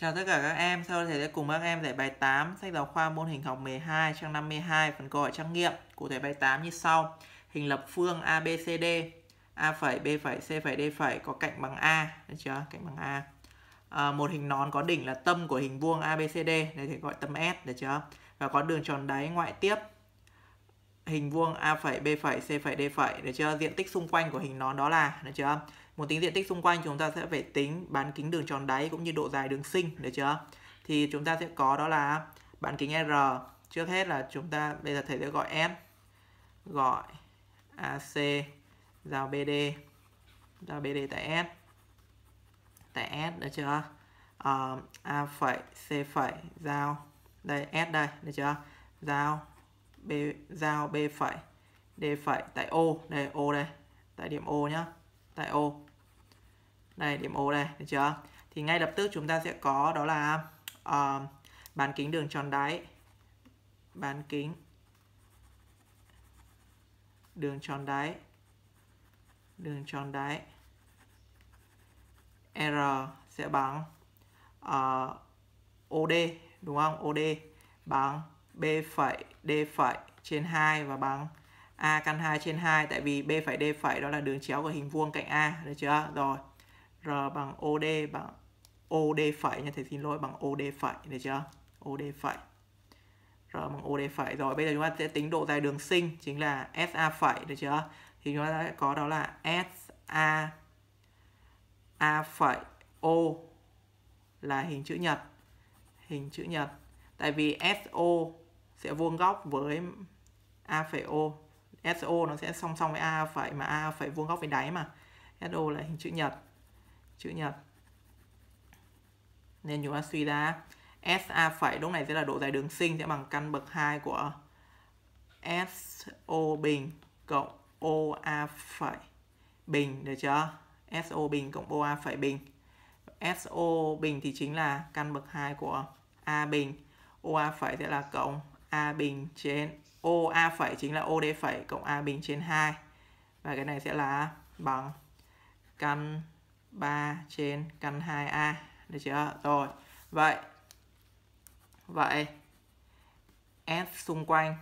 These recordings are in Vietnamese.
Chào tất cả các em, sau đây thầy sẽ cùng các em giải bài 8 sách giáo khoa môn hình học 12 trang 52 phần câu hỏi trắc nghiệm. Cụ thể bài 8 như sau. Hình lập phương ABCD. A B C D có cạnh bằng A, được chưa? Cạnh bằng A. À, một hình nón có đỉnh là tâm của hình vuông ABCD, đây thầy gọi tâm S, được chưa? Và có đường tròn đáy ngoại tiếp hình vuông a phẩy b phẩy c phẩy d phẩy được chưa diện tích xung quanh của hình nón đó là được chưa muốn tính diện tích xung quanh chúng ta sẽ phải tính bán kính đường tròn đáy cũng như độ dài đường sinh được chưa thì chúng ta sẽ có đó là bán kính r trước hết là chúng ta bây giờ thầy sẽ gọi s gọi ac giao bd giao bd tại s tại s được chưa uh, a phẩy c phẩy giao đây s đây được chưa giao b giao b phẩy d phẩy tại O đây O đây tại điểm O nhá tại O đây điểm O đây được chưa thì ngay lập tức chúng ta sẽ có đó là uh, bán kính đường tròn đáy bán kính đường tròn đáy đường tròn đáy R sẽ bằng uh, ờ, OD đúng không OD bằng B phẩy D phẩy trên 2 và bằng A căn 2 trên 2 tại vì B phẩy D phẩy đó là đường chéo của hình vuông cạnh A được chưa? Rồi. R bằng OD bằng OD phẩy nha thầy xin lỗi bằng OD phẩy được chưa? OD phẩy. R bằng OD phẩy rồi bây giờ chúng ta sẽ tính độ dài đường sinh chính là SA phẩy được chưa? Thì chúng ta sẽ có đó là SA A phẩy O là hình chữ nhật. Hình chữ nhật. Tại vì SO sẽ vuông góc với A phẩy O SO nó sẽ song song với A phẩy mà A phẩy vuông góc với đáy mà SO là hình chữ nhật chữ nhật nên chúng ta suy ra SA phẩy lúc này sẽ là độ dài đường sinh sẽ bằng căn bậc 2 của SO bình cộng OA phẩy bình được chưa? SO bình cộng OA phẩy bình. SO bình thì chính là căn bậc 2 của A bình. OA phẩy sẽ là cộng a bình trên OA phẩy chính là OD phẩy cộng A bình trên 2. Và cái này sẽ là bằng căn 3 trên căn 2A. Được chưa? Rồi. Vậy. Vậy. S xung quanh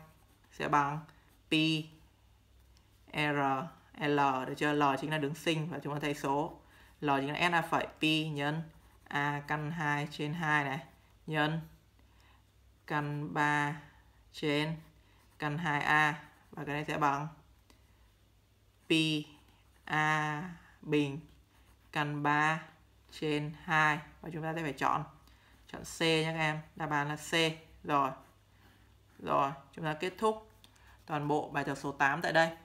sẽ bằng pi R L. Được chưa? L chính là đứng sinh và chúng ta thay số. L chính là S a phẩy pi nhân A căn 2 trên 2 này. Nhân căn 3 trên căn 2A và cái này sẽ bằng pi a bình căn 3 trên 2 và chúng ta sẽ phải chọn chọn C nhé các em đáp án là C rồi rồi chúng ta kết thúc toàn bộ bài tập số 8 tại đây